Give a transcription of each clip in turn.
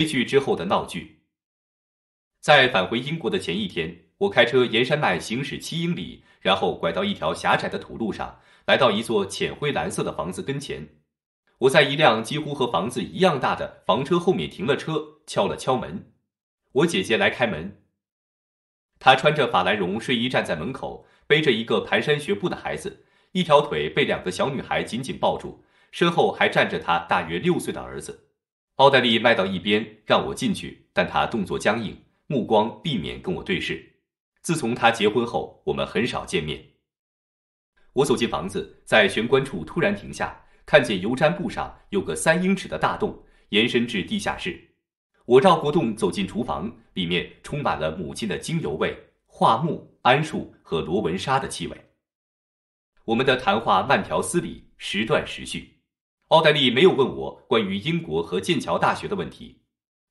悲剧之后的闹剧，在返回英国的前一天，我开车沿山脉行驶七英里，然后拐到一条狭窄的土路上，来到一座浅灰蓝色的房子跟前。我在一辆几乎和房子一样大的房车后面停了车，敲了敲门。我姐姐来开门，她穿着法兰绒睡衣站在门口，背着一个蹒跚学步的孩子，一条腿被两个小女孩紧紧抱住，身后还站着她大约六岁的儿子。奥黛丽迈到一边让我进去，但她动作僵硬，目光避免跟我对视。自从她结婚后，我们很少见面。我走进房子，在玄关处突然停下，看见油毡布上有个三英尺的大洞，延伸至地下室。我绕过洞走进厨房，里面充满了母亲的精油味、桦木、桉树和罗纹纱的气味。我们的谈话慢条斯理，时断时续。奥黛丽没有问我关于英国和剑桥大学的问题，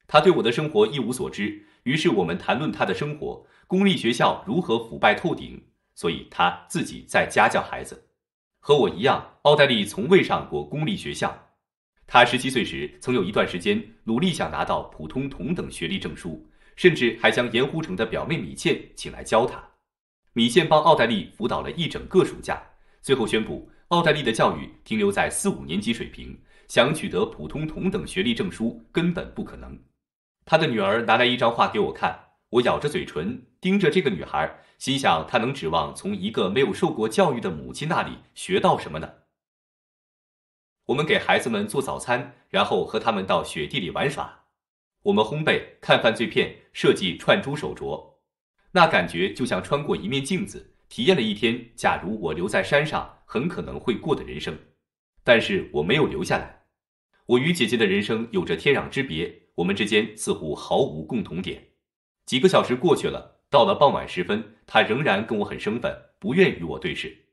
她对我的生活一无所知。于是我们谈论她的生活，公立学校如何腐败透顶，所以她自己在家教孩子。和我一样，奥黛丽从未上过公立学校。她十七岁时曾有一段时间努力想拿到普通同等学历证书，甚至还将盐湖城的表妹米茜请来教她。米茜帮奥黛丽辅导了一整个暑假，最后宣布。奥黛丽的教育停留在四五年级水平，想取得普通同等学历证书根本不可能。他的女儿拿来一张画给我看，我咬着嘴唇盯着这个女孩，心想她能指望从一个没有受过教育的母亲那里学到什么呢？我们给孩子们做早餐，然后和他们到雪地里玩耍。我们烘焙、看犯罪片、设计串珠手镯，那感觉就像穿过一面镜子，体验了一天。假如我留在山上。很可能会过的人生，但是我没有留下来。我与姐姐的人生有着天壤之别，我们之间似乎毫无共同点。几个小时过去了，到了傍晚时分，她仍然跟我很生分，不愿与我对视。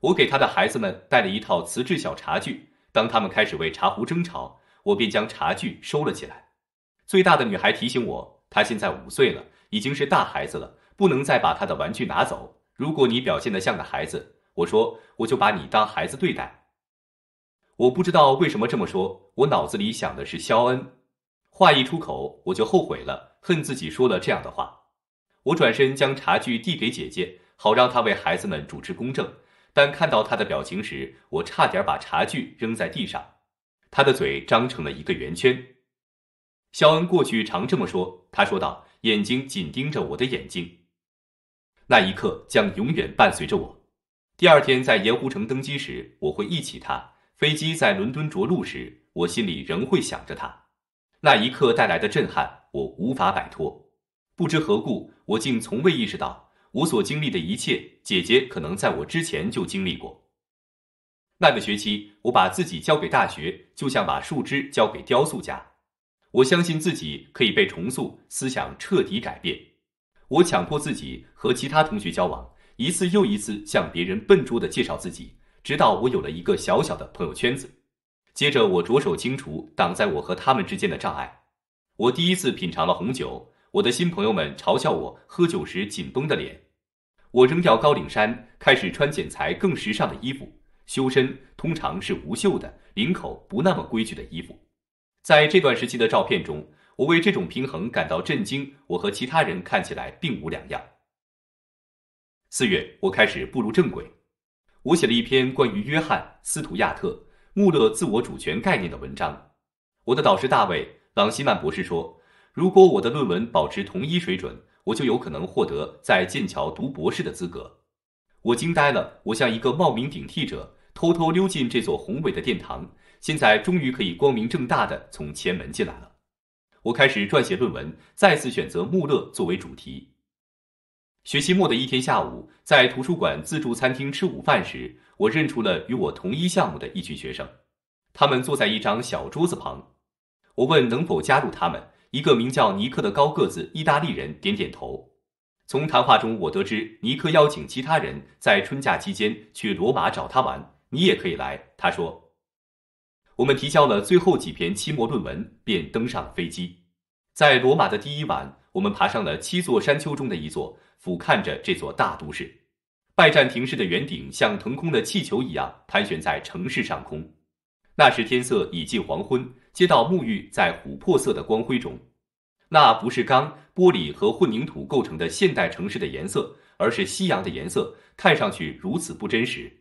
我给她的孩子们带了一套瓷质小茶具，当他们开始为茶壶争吵，我便将茶具收了起来。最大的女孩提醒我，她现在五岁了，已经是大孩子了，不能再把她的玩具拿走。如果你表现得像个孩子，我说，我就把你当孩子对待。我不知道为什么这么说，我脑子里想的是肖恩。话一出口，我就后悔了，恨自己说了这样的话。我转身将茶具递给姐姐，好让她为孩子们主持公正。但看到她的表情时，我差点把茶具扔在地上。她的嘴张成了一个圆圈。肖恩过去常这么说。他说道，眼睛紧盯着我的眼睛，那一刻将永远伴随着我。第二天在盐湖城登机时，我会忆起他。飞机在伦敦着陆时，我心里仍会想着他。那一刻带来的震撼，我无法摆脱。不知何故，我竟从未意识到，我所经历的一切，姐姐可能在我之前就经历过。那个学期，我把自己交给大学，就像把树枝交给雕塑家。我相信自己可以被重塑，思想彻底改变。我强迫自己和其他同学交往。一次又一次向别人笨拙地介绍自己，直到我有了一个小小的朋友圈子。接着，我着手清除挡在我和他们之间的障碍。我第一次品尝了红酒，我的新朋友们嘲笑我喝酒时紧绷的脸。我扔掉高领衫，开始穿剪裁更时尚的衣服，修身，通常是无袖的，领口不那么规矩的衣服。在这段时期的照片中，我为这种平衡感到震惊。我和其他人看起来并无两样。四月，我开始步入正轨。我写了一篇关于约翰·斯图亚特·穆勒自我主权概念的文章。我的导师大卫·朗希曼博士说：“如果我的论文保持同一水准，我就有可能获得在剑桥读博士的资格。”我惊呆了。我像一个冒名顶替者，偷偷溜进这座宏伟的殿堂。现在终于可以光明正大的从前门进来了。我开始撰写论文，再次选择穆勒作为主题。学期末的一天下午，在图书馆自助餐厅吃午饭时，我认出了与我同一项目的一群学生。他们坐在一张小桌子旁。我问能否加入他们。一个名叫尼克的高个子意大利人点点头。从谈话中，我得知尼克邀请其他人在春假期间去罗马找他玩，你也可以来。他说。我们提交了最后几篇期末论文，便登上飞机。在罗马的第一晚，我们爬上了七座山丘中的一座。俯瞰着这座大都市，拜占庭式的圆顶像腾空的气球一样盘旋在城市上空。那时天色已近黄昏，街道沐浴在琥珀色的光辉中。那不是钢、玻璃和混凝土构成的现代城市的颜色，而是夕阳的颜色，看上去如此不真实。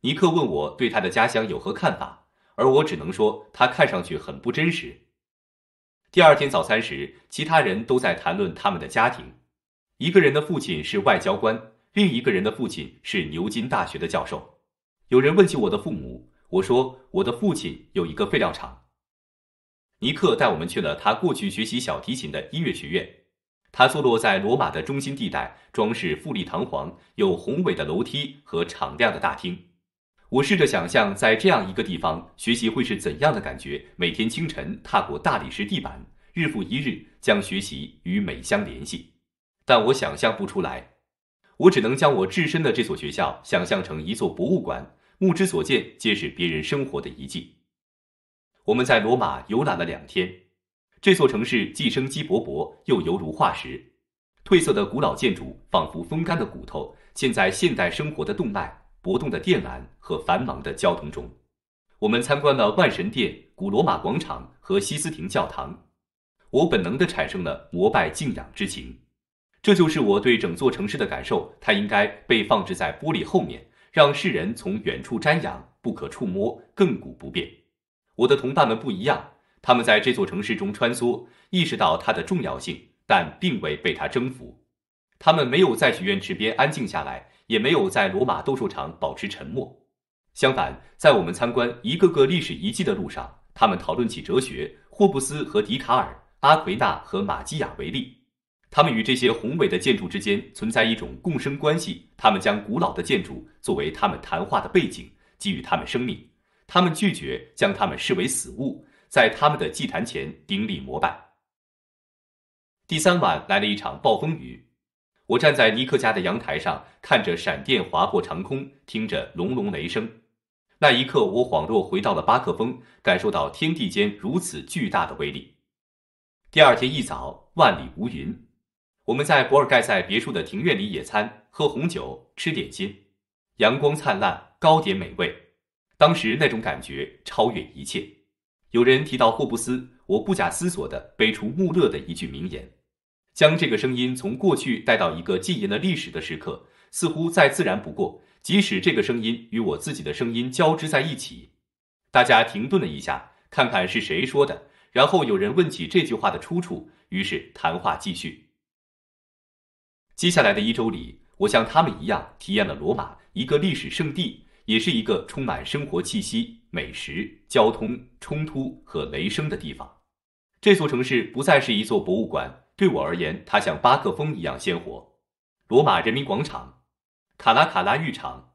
尼克问我对他的家乡有何看法，而我只能说他看上去很不真实。第二天早餐时，其他人都在谈论他们的家庭。一个人的父亲是外交官，另一个人的父亲是牛津大学的教授。有人问起我的父母，我说我的父亲有一个废料厂。尼克带我们去了他过去学习小提琴的音乐学院，它坐落在罗马的中心地带，装饰富丽堂皇，有宏伟的楼梯和敞亮的大厅。我试着想象在这样一个地方学习会是怎样的感觉，每天清晨踏过大理石地板，日复一日将学习与美相联系。但我想象不出来，我只能将我置身的这所学校想象成一座博物馆，目之所见皆是别人生活的遗迹。我们在罗马游览了两天，这座城市既生机勃勃，又犹如化石，褪色的古老建筑仿佛风干的骨头，嵌在现代生活的动脉、搏动的电缆和繁忙的交通中。我们参观了万神殿、古罗马广场和西斯廷教堂，我本能地产生了膜拜敬仰之情。这就是我对整座城市的感受，它应该被放置在玻璃后面，让世人从远处瞻仰，不可触摸，亘古不变。我的同伴们不一样，他们在这座城市中穿梭，意识到它的重要性，但并未被它征服。他们没有在许愿池边安静下来，也没有在罗马斗兽场保持沉默。相反，在我们参观一个个历史遗迹的路上，他们讨论起哲学，霍布斯和笛卡尔，阿奎那和马基亚维利。他们与这些宏伟的建筑之间存在一种共生关系，他们将古老的建筑作为他们谈话的背景，给予他们生命。他们拒绝将他们视为死物，在他们的祭坛前顶礼膜拜。第三晚来了一场暴风雨，我站在尼克家的阳台上，看着闪电划破长空，听着隆隆雷声。那一刻，我恍若回到了巴克峰，感受到天地间如此巨大的威力。第二天一早，万里无云。我们在博尔盖塞别墅的庭院里野餐，喝红酒，吃点心，阳光灿烂，糕点美味。当时那种感觉超越一切。有人提到霍布斯，我不假思索地背出穆勒的一句名言，将这个声音从过去带到一个浸淫了历史的时刻，似乎再自然不过。即使这个声音与我自己的声音交织在一起，大家停顿了一下，看看是谁说的，然后有人问起这句话的出处，于是谈话继续。接下来的一周里，我像他们一样体验了罗马，一个历史圣地，也是一个充满生活气息、美食、交通冲突和雷声的地方。这座城市不再是一座博物馆，对我而言，它像巴克风一样鲜活。罗马人民广场、卡拉卡拉浴场、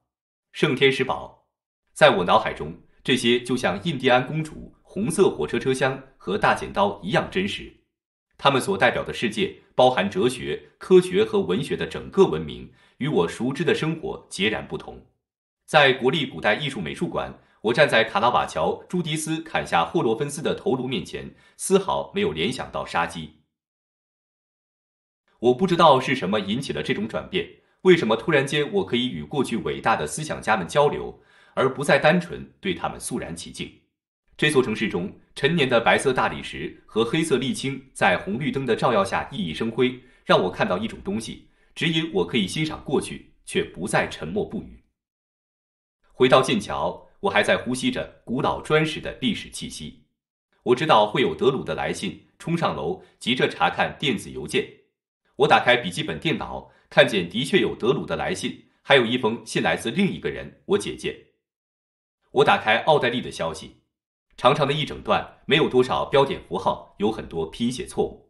圣天使堡，在我脑海中，这些就像印第安公主、红色火车车厢和大剪刀一样真实。他们所代表的世界，包含哲学、科学和文学的整个文明，与我熟知的生活截然不同。在国立古代艺术美术馆，我站在卡拉瓦乔、朱迪斯砍下霍洛芬斯的头颅面前，丝毫没有联想到杀机。我不知道是什么引起了这种转变，为什么突然间我可以与过去伟大的思想家们交流，而不再单纯对他们肃然起敬？这座城市中陈年的白色大理石和黑色沥青在红绿灯的照耀下熠熠生辉，让我看到一种东西，指引我可以欣赏过去，却不再沉默不语。回到剑桥，我还在呼吸着古老砖石的历史气息。我知道会有德鲁的来信，冲上楼急着查看电子邮件。我打开笔记本电脑，看见的确有德鲁的来信，还有一封信来自另一个人，我姐姐。我打开奥黛丽的消息。长长的一整段，没有多少标点符号，有很多拼写错误。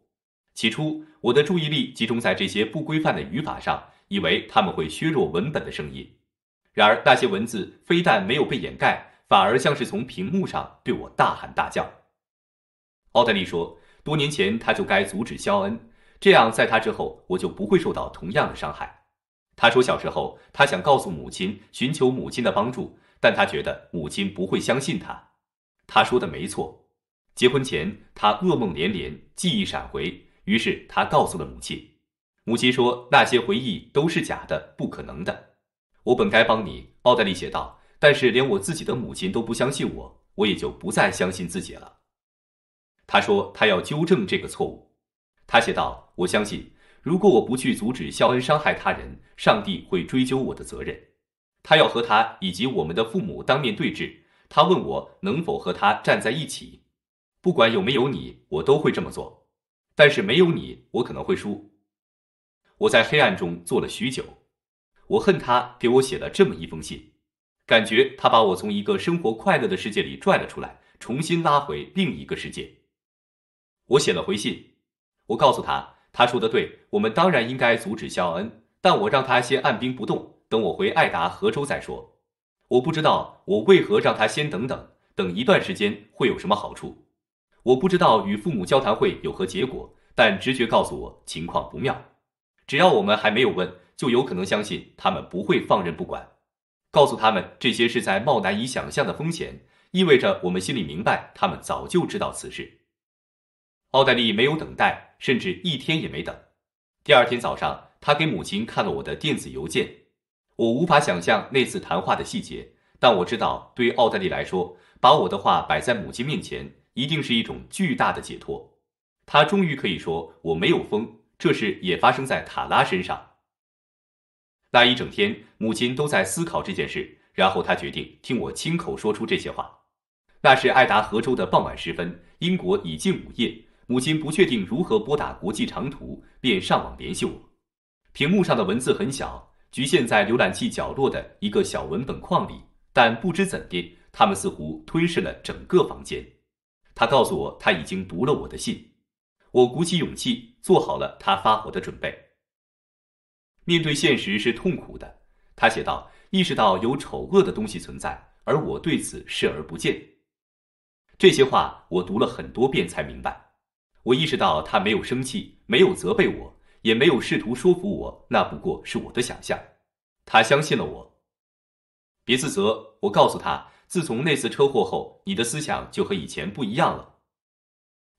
起初，我的注意力集中在这些不规范的语法上，以为他们会削弱文本的声音。然而，那些文字非但没有被掩盖，反而像是从屏幕上对我大喊大叫。奥黛丽说，多年前他就该阻止肖恩，这样在他之后，我就不会受到同样的伤害。他说，小时候他想告诉母亲，寻求母亲的帮助，但他觉得母亲不会相信他。他说的没错，结婚前他噩梦连连，记忆闪回，于是他告诉了母亲。母亲说那些回忆都是假的，不可能的。我本该帮你，奥黛丽写道。但是连我自己的母亲都不相信我，我也就不再相信自己了。他说他要纠正这个错误。他写道：我相信，如果我不去阻止肖恩伤害他人，上帝会追究我的责任。他要和他以及我们的父母当面对质。他问我能否和他站在一起，不管有没有你，我都会这么做。但是没有你，我可能会输。我在黑暗中坐了许久，我恨他给我写了这么一封信，感觉他把我从一个生活快乐的世界里拽了出来，重新拉回另一个世界。我写了回信，我告诉他，他说的对，我们当然应该阻止肖恩，但我让他先按兵不动，等我回爱达荷州再说。我不知道我为何让他先等等，等一段时间会有什么好处？我不知道与父母交谈会有何结果，但直觉告诉我情况不妙。只要我们还没有问，就有可能相信他们不会放任不管。告诉他们这些是在冒难以想象的风险，意味着我们心里明白他们早就知道此事。奥黛丽没有等待，甚至一天也没等。第二天早上，她给母亲看了我的电子邮件。我无法想象那次谈话的细节，但我知道，对于奥黛丽来说，把我的话摆在母亲面前，一定是一种巨大的解脱。她终于可以说我没有疯。这事也发生在塔拉身上。那一整天，母亲都在思考这件事，然后她决定听我亲口说出这些话。那是爱达荷州的傍晚时分，英国已近午夜。母亲不确定如何拨打国际长途，便上网联系我。屏幕上的文字很小。局限在浏览器角落的一个小文本框里，但不知怎的，他们似乎吞噬了整个房间。他告诉我他已经读了我的信，我鼓起勇气，做好了他发火的准备。面对现实是痛苦的，他写道：意识到有丑恶的东西存在，而我对此视而不见。这些话我读了很多遍才明白，我意识到他没有生气，没有责备我。也没有试图说服我，那不过是我的想象。他相信了我。别自责，我告诉他，自从那次车祸后，你的思想就和以前不一样了。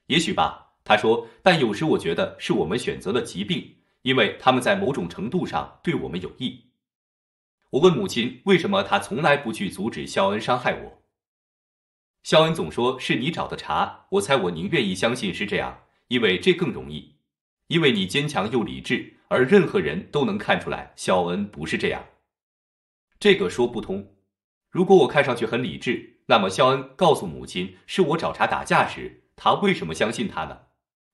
也许吧，他说。但有时我觉得是我们选择了疾病，因为他们在某种程度上对我们有益。我问母亲为什么她从来不去阻止肖恩伤害我。肖恩总说是你找的茬，我猜我宁愿意相信是这样，因为这更容易。因为你坚强又理智，而任何人都能看出来，肖恩不是这样，这个说不通。如果我看上去很理智，那么肖恩告诉母亲是我找茬打架时，他为什么相信他呢？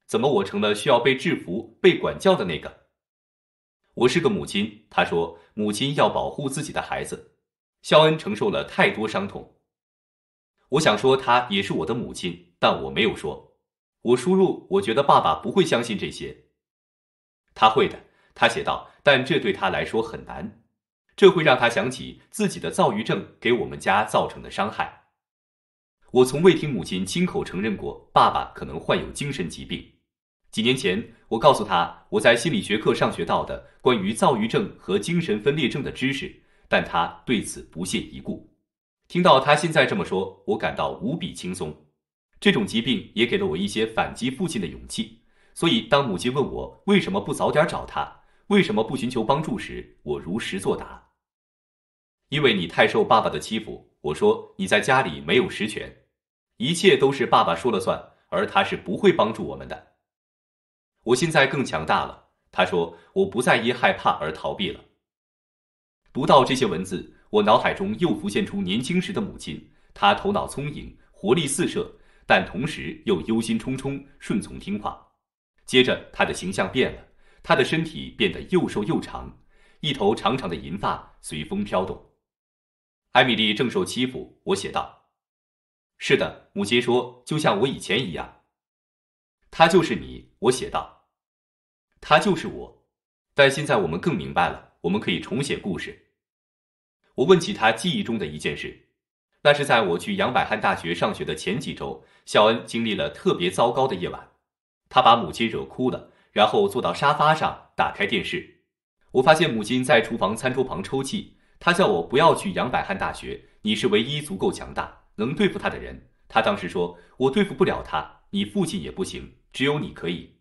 怎么我成了需要被制服、被管教的那个？我是个母亲，他说母亲要保护自己的孩子。肖恩承受了太多伤痛，我想说他也是我的母亲，但我没有说。我输入，我觉得爸爸不会相信这些。他会的，他写道，但这对他来说很难，这会让他想起自己的躁郁症给我们家造成的伤害。我从未听母亲亲口承认过爸爸可能患有精神疾病。几年前，我告诉他我在心理学课上学到的关于躁郁症和精神分裂症的知识，但他对此不屑一顾。听到他现在这么说，我感到无比轻松。这种疾病也给了我一些反击父亲的勇气。所以，当母亲问我为什么不早点找他，为什么不寻求帮助时，我如实作答。因为你太受爸爸的欺负，我说你在家里没有实权，一切都是爸爸说了算，而他是不会帮助我们的。我现在更强大了，他说我不再因害怕而逃避了。读到这些文字，我脑海中又浮现出年轻时的母亲，她头脑聪颖，活力四射，但同时又忧心忡忡，顺从听话。接着，他的形象变了，他的身体变得又瘦又长，一头长长的银发随风飘动。艾米丽正受欺负，我写道：“是的，母亲说，就像我以前一样。”他就是你，我写道：“他就是我。”但现在我们更明白了，我们可以重写故事。我问起他记忆中的一件事，那是在我去杨百翰大学上学的前几周，肖恩经历了特别糟糕的夜晚。他把母亲惹哭了，然后坐到沙发上，打开电视。我发现母亲在厨房餐桌旁抽泣。他叫我不要去杨百翰大学。你是唯一足够强大能对付他的人。他当时说：“我对付不了他，你父亲也不行，只有你可以。”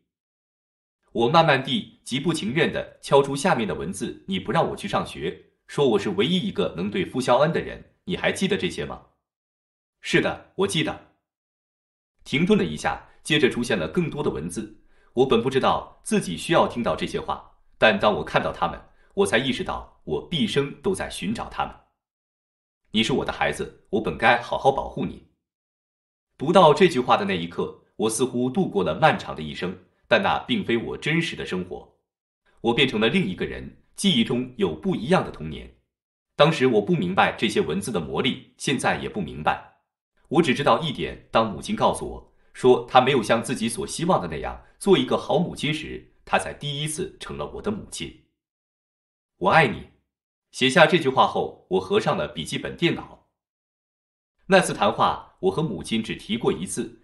我慢慢地、极不情愿地敲出下面的文字：“你不让我去上学，说我是唯一一个能对付肖恩的人。你还记得这些吗？”“是的，我记得。”停顿了一下。接着出现了更多的文字。我本不知道自己需要听到这些话，但当我看到他们，我才意识到我毕生都在寻找他们。你是我的孩子，我本该好好保护你。读到这句话的那一刻，我似乎度过了漫长的一生，但那并非我真实的生活。我变成了另一个人，记忆中有不一样的童年。当时我不明白这些文字的魔力，现在也不明白。我只知道一点：当母亲告诉我。说她没有像自己所希望的那样做一个好母亲时，她才第一次成了我的母亲。我爱你。写下这句话后，我合上了笔记本电脑。那次谈话，我和母亲只提过一次。